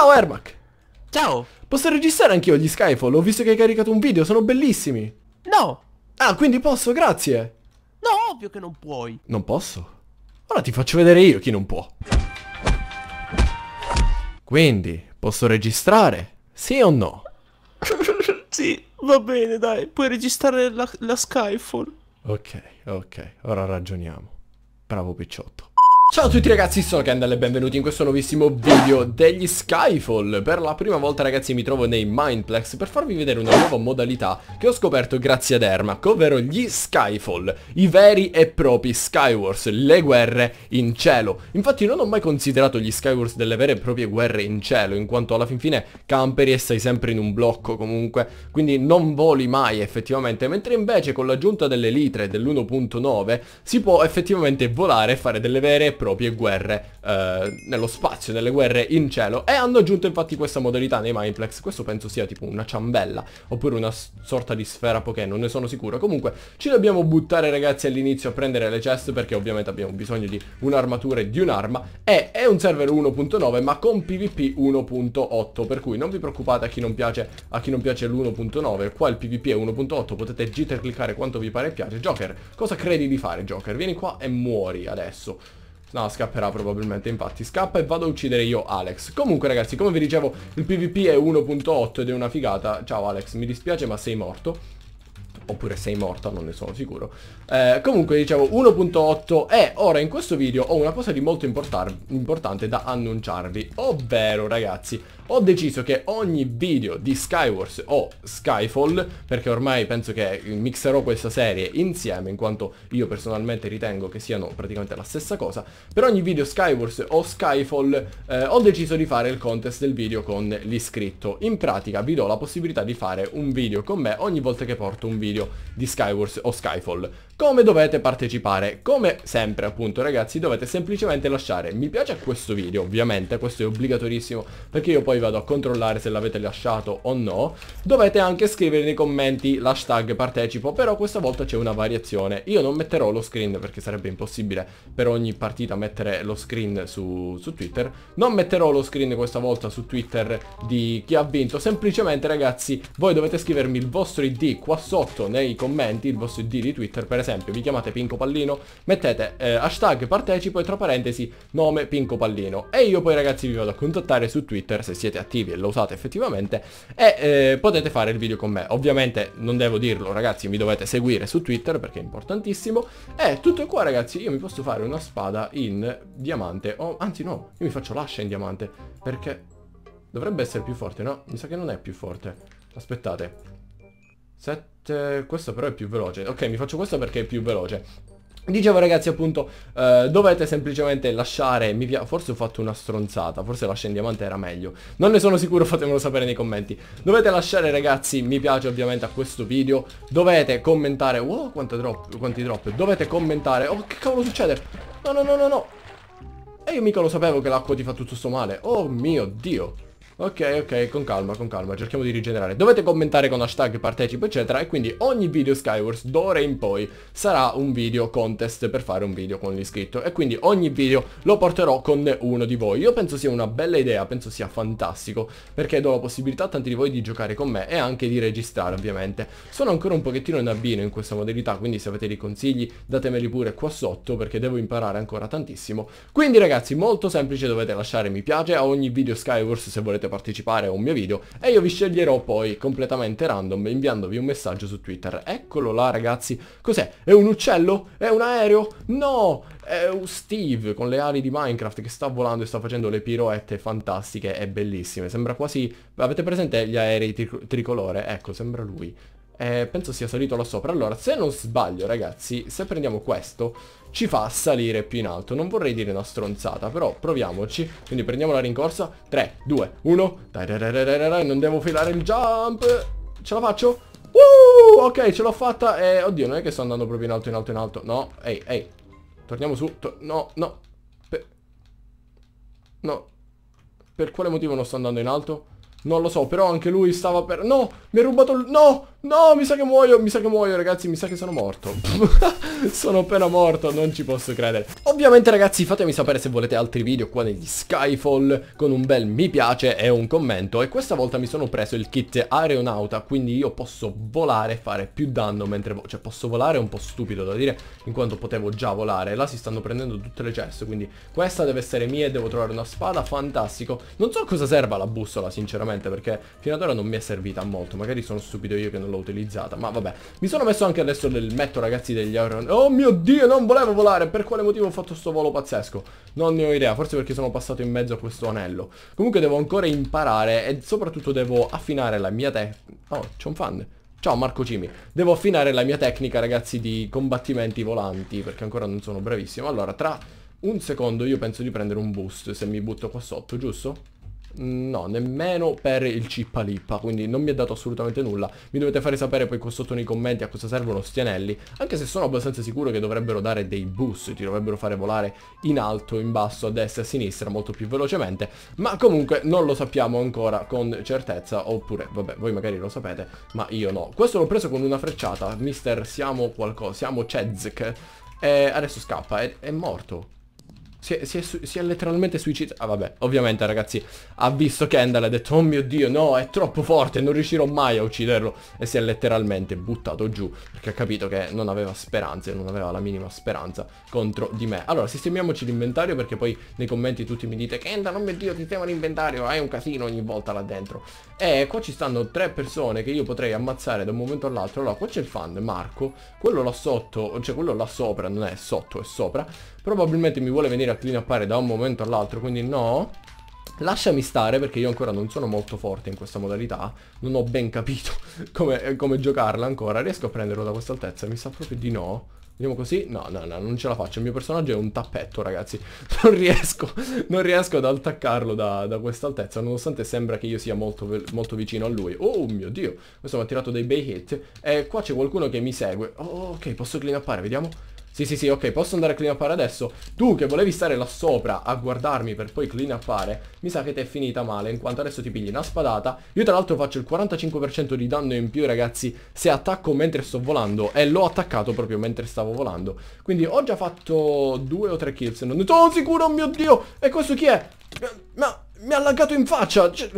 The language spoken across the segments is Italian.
Ciao Ermac! Ciao! Posso registrare anch'io gli Skyfall? Ho visto che hai caricato un video, sono bellissimi! No! Ah, quindi posso, grazie! No, ovvio che non puoi! Non posso? Ora ti faccio vedere io chi non può. Quindi, posso registrare? Sì o no? sì, va bene, dai, puoi registrare la, la Skyfall. Ok, ok, ora ragioniamo. Bravo picciotto. Ciao a tutti ragazzi, sono Kendall e benvenuti in questo nuovissimo video degli Skyfall Per la prima volta ragazzi mi trovo nei Mindplex per farvi vedere una nuova modalità che ho scoperto grazie ad Ermac Ovvero gli Skyfall, i veri e propri Skywars, le guerre in cielo Infatti non ho mai considerato gli Skywars delle vere e proprie guerre in cielo In quanto alla fin fine camperi e stai sempre in un blocco comunque Quindi non voli mai effettivamente Mentre invece con l'aggiunta delle litre dell'1.9 si può effettivamente volare e fare delle vere e proprie guerre eh, nello spazio, delle guerre in cielo. E hanno aggiunto infatti questa modalità nei Mineplex, questo penso sia tipo una ciambella, oppure una sorta di sfera poké, non ne sono sicuro. Comunque ci dobbiamo buttare ragazzi all'inizio a prendere le chest perché ovviamente abbiamo bisogno di un'armatura e di un'arma. E è un server 1.9 ma con PvP 1.8, per cui non vi preoccupate a chi non piace, a chi non piace l'1.9, qua il PvP è 1.8, potete cliccare quanto vi pare piace. Joker, cosa credi di fare Joker? Vieni qua e muori adesso. No, scapperà probabilmente, infatti scappa e vado a uccidere io Alex. Comunque ragazzi, come vi dicevo, il PvP è 1.8 ed è una figata. Ciao Alex, mi dispiace ma sei morto oppure sei morta, non ne sono sicuro. Eh, comunque dicevo 1.8 e ora in questo video ho una cosa di molto importante da annunciarvi, ovvero ragazzi ho deciso che ogni video di Skywars o Skyfall, perché ormai penso che mixerò questa serie insieme, in quanto io personalmente ritengo che siano praticamente la stessa cosa, per ogni video Skywars o Skyfall eh, ho deciso di fare il contest del video con l'iscritto. In pratica vi do la possibilità di fare un video con me ogni volta che porto un video di Skywars o Skyfall. Come dovete partecipare? Come sempre appunto ragazzi dovete semplicemente lasciare mi piace a questo video ovviamente, questo è obbligatorissimo perché io poi poi vado a controllare se l'avete lasciato o no dovete anche scrivere nei commenti l'hashtag partecipo però questa volta c'è una variazione io non metterò lo screen perché sarebbe impossibile per ogni partita mettere lo screen su, su Twitter non metterò lo screen questa volta su Twitter di chi ha vinto semplicemente ragazzi voi dovete scrivermi il vostro ID qua sotto nei commenti il vostro ID di Twitter per esempio vi chiamate Pinco Pallino mettete eh, hashtag partecipo e tra parentesi nome Pinco Pallino e io poi ragazzi vi vado a contattare su Twitter se siete siete attivi e lo usate effettivamente e eh, potete fare il video con me. Ovviamente non devo dirlo ragazzi, mi dovete seguire su Twitter perché è importantissimo. E tutto qua ragazzi, io mi posso fare una spada in diamante, o oh, anzi no, io mi faccio l'ascia in diamante perché dovrebbe essere più forte, no? Mi sa che non è più forte. Aspettate. 7... Questo però è più veloce. Ok, mi faccio questo perché è più veloce. Dicevo ragazzi appunto eh, dovete semplicemente lasciare mi piace Forse ho fatto una stronzata Forse lascia in diamante era meglio Non ne sono sicuro fatemelo sapere nei commenti Dovete lasciare ragazzi mi piace ovviamente a questo video Dovete commentare Wow quanti drop, quanti drop Dovete commentare Oh che cavolo succede No no no no no E io mica lo sapevo che l'acqua ti fa tutto sto male Oh mio dio Ok, ok, con calma, con calma, cerchiamo di rigenerare. Dovete commentare con hashtag partecipo eccetera e quindi ogni video Skywars d'ora in poi sarà un video contest per fare un video con l'iscritto e quindi ogni video lo porterò con uno di voi. Io penso sia una bella idea, penso sia fantastico perché do la possibilità a tanti di voi di giocare con me e anche di registrare ovviamente. Sono ancora un pochettino in abbino in questa modalità quindi se avete dei consigli datemeli pure qua sotto perché devo imparare ancora tantissimo. Quindi ragazzi molto semplice dovete lasciare mi piace a ogni video Skywars se volete potete partecipare a un mio video e io vi sceglierò poi completamente random inviandovi un messaggio su Twitter. Eccolo là ragazzi, cos'è? È un uccello? È un aereo? No! È un Steve con le ali di Minecraft che sta volando e sta facendo le piroette fantastiche e bellissime. Sembra quasi... avete presente gli aerei tricolore? Ecco, sembra lui. Eh, penso sia salito là sopra. Allora, se non sbaglio, ragazzi, se prendiamo questo, ci fa salire più in alto. Non vorrei dire una stronzata, però proviamoci. Quindi prendiamo la rincorsa. 3, 2, 1. Dai, dai, dai, dai, dai, non devo filare il jump. Ce la faccio? Uh, ok, ce l'ho fatta. Eh, oddio, non è che sto andando proprio in alto, in alto, in alto. No, ehi, ehi. Torniamo su. To no, no. Per... No. Per quale motivo non sto andando in alto? Non lo so, però anche lui stava per... No, mi ha rubato il... No, No, mi sa che muoio, mi sa che muoio ragazzi, mi sa che sono morto Sono appena morto, non ci posso credere Ovviamente ragazzi fatemi sapere se volete altri video qua negli Skyfall Con un bel mi piace e un commento E questa volta mi sono preso il kit aeronauta Quindi io posso volare e fare più danno mentre... Cioè posso volare è un po' stupido da dire In quanto potevo già volare Là si stanno prendendo tutte le ceste Quindi questa deve essere mia e devo trovare una spada, fantastico Non so a cosa serva la bussola sinceramente Perché fino ad ora non mi è servita molto Magari sono stupido io che non l'ho utilizzata, ma vabbè. Mi sono messo anche adesso il metto, ragazzi, degli Iron... Oh mio Dio, non volevo volare! Per quale motivo ho fatto sto volo pazzesco? Non ne ho idea, forse perché sono passato in mezzo a questo anello. Comunque devo ancora imparare e soprattutto devo affinare la mia te... Oh, c'è un fan. Ciao Marco Cimi, devo affinare la mia tecnica ragazzi di combattimenti volanti perché ancora non sono bravissimo. Allora tra un secondo io penso di prendere un boost se mi butto qua sotto, giusto? No, nemmeno per il cippalippa, quindi non mi è dato assolutamente nulla. Mi dovete fare sapere poi qua sotto nei commenti a cosa servono sti anelli, anche se sono abbastanza sicuro che dovrebbero dare dei boost, ti dovrebbero fare volare in alto, in basso, a destra e a sinistra molto più velocemente, ma comunque non lo sappiamo ancora con certezza, oppure, vabbè, voi magari lo sapete, ma io no. Questo l'ho preso con una frecciata, mister siamo qualcosa, siamo Chezk, e adesso scappa, è, è morto. Si è, si, è, si è, letteralmente suicidato. Ah vabbè, ovviamente ragazzi, ha visto Kendall e ha detto, oh mio dio, no, è troppo forte, non riuscirò mai a ucciderlo. E si è letteralmente buttato giù, perché ha capito che non aveva speranze, non aveva la minima speranza contro di me. Allora, sistemiamoci l'inventario, perché poi nei commenti tutti mi dite, Kendall, oh mio dio, sistema l'inventario, è un casino ogni volta là dentro. E qua ci stanno tre persone che io potrei ammazzare da un momento all'altro. Allora, qua c'è il fan, Marco, quello là sotto, cioè quello là sopra, non è sotto, è sopra. Probabilmente mi vuole venire a clean appare da un momento all'altro, quindi no. Lasciami stare perché io ancora non sono molto forte in questa modalità, non ho ben capito come, come giocarla ancora. Riesco a prenderlo da questa altezza? Mi sa proprio di no. Andiamo così? No, no, no, non ce la faccio. Il mio personaggio è un tappetto, ragazzi. Non riesco, non riesco ad attaccarlo da, da questa altezza, nonostante sembra che io sia molto, molto vicino a lui. Oh mio Dio, questo mi ha tirato dei bei hit. E qua c'è qualcuno che mi segue. Oh, ok, posso clean appare, vediamo. Sì, sì, sì, ok, posso andare a clean upare adesso? Tu che volevi stare là sopra a guardarmi per poi clean upare, mi sa che ti è finita male, in quanto adesso ti pigli una spadata. Io tra l'altro faccio il 45% di danno in più, ragazzi, se attacco mentre sto volando, e l'ho attaccato proprio mentre stavo volando. Quindi ho già fatto due o tre kills, non sono oh, sicuro, oh mio Dio! E questo chi è? Ma mi ha laggato in faccia! Cioè,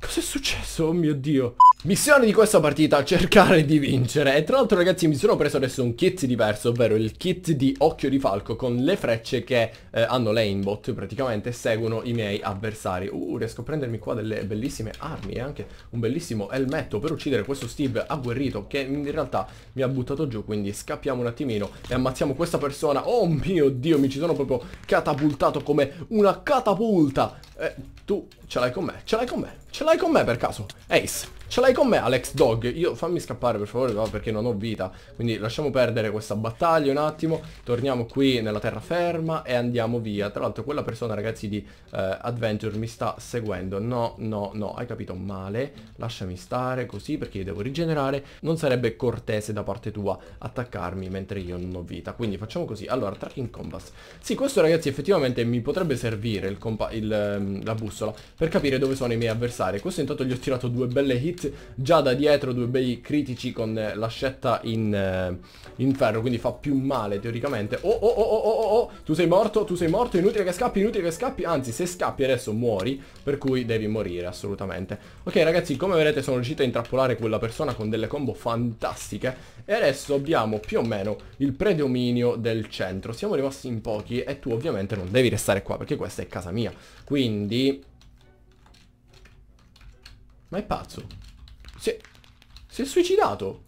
cos'è successo? Oh mio Dio! Missione di questa partita, cercare di vincere. E tra l'altro ragazzi mi sono preso adesso un kit diverso, ovvero il kit di Occhio di Falco con le frecce che eh, hanno l'aimbot, praticamente seguono i miei avversari. Uh, riesco a prendermi qua delle bellissime armi e anche un bellissimo elmetto per uccidere questo Steve agguerrito che in realtà mi ha buttato giù, quindi scappiamo un attimino e ammazziamo questa persona. Oh mio Dio, mi ci sono proprio catapultato come una catapulta. Eh, tu ce l'hai con me, ce l'hai con me, ce l'hai con me per caso. Ace. Ce l'hai con me Alex Dog? Io fammi scappare per favore no, perché non ho vita. Quindi lasciamo perdere questa battaglia un attimo. Torniamo qui nella terraferma e andiamo via. Tra l'altro quella persona ragazzi di eh, Adventure mi sta seguendo. No, no, no, hai capito male. Lasciami stare così perché io devo rigenerare. Non sarebbe cortese da parte tua attaccarmi mentre io non ho vita. Quindi facciamo così. Allora, tracking compass. Sì, questo ragazzi effettivamente mi potrebbe servire il il, ehm, la bussola per capire dove sono i miei avversari. Questo intanto gli ho tirato due belle hit hit, già da dietro due bei critici con eh, la scetta in, eh, in, ferro, quindi fa più male teoricamente. Oh, oh, oh, oh, oh, oh, tu sei morto, tu sei morto, inutile che scappi, inutile che scappi, anzi se scappi adesso muori, per cui devi morire assolutamente. Ok ragazzi, come vedete sono riuscito a intrappolare quella persona con delle combo fantastiche e adesso abbiamo più o meno il predominio del centro. Siamo rimasti in pochi e tu ovviamente non devi restare qua perché questa è casa mia. Quindi... Ma è pazzo. Si è, si è suicidato.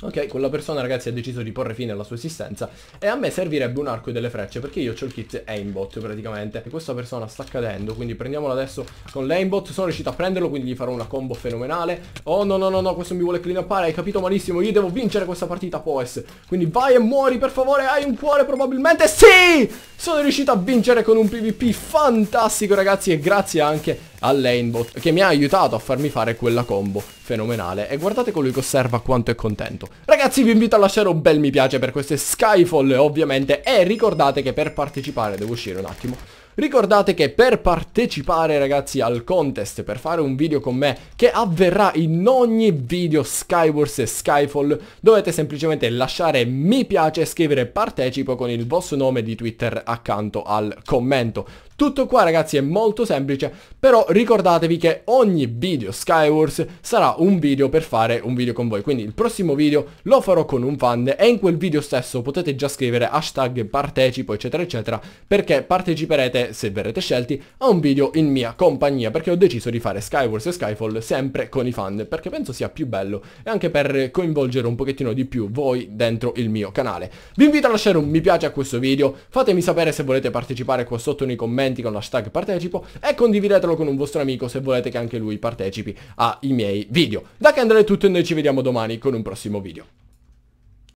Ok, quella persona ragazzi ha deciso di porre fine alla sua esistenza e a me servirebbe un arco e delle frecce perché io ho il kit aimbot praticamente e questa persona sta cadendo quindi prendiamolo adesso con l'aimbot, sono riuscito a prenderlo quindi gli farò una combo fenomenale Oh no no no no, questo mi vuole clean upare, hai capito malissimo, io devo vincere questa partita Poes Quindi vai e muori per favore, hai un cuore probabilmente, sì! Sono riuscito a vincere con un pvp fantastico ragazzi e grazie anche al lanebot che mi ha aiutato a farmi fare quella combo fenomenale e guardate colui che osserva quanto è contento. Ragazzi vi invito a lasciare un bel mi piace per queste Skyfall ovviamente e ricordate che per partecipare, devo uscire un attimo, Ricordate che per partecipare ragazzi al contest, per fare un video con me che avverrà in ogni video Skywars e Skyfall, dovete semplicemente lasciare mi piace e scrivere partecipo con il vostro nome di Twitter accanto al commento. Tutto qua ragazzi è molto semplice, però ricordatevi che ogni video Skywars sarà un video per fare un video con voi. Quindi il prossimo video lo farò con un fan e in quel video stesso potete già scrivere hashtag partecipo eccetera eccetera perché parteciperete, se verrete scelti, a un video in mia compagnia perché ho deciso di fare Skywars e Skyfall sempre con i fan perché penso sia più bello e anche per coinvolgere un pochettino di più voi dentro il mio canale. Vi invito a lasciare un mi piace a questo video, fatemi sapere se volete partecipare qua sotto nei commenti commenti con l'hashtag partecipo e condividetelo con un vostro amico se volete che anche lui partecipi ai miei video. Da Candle è tutto e noi ci vediamo domani con un prossimo video.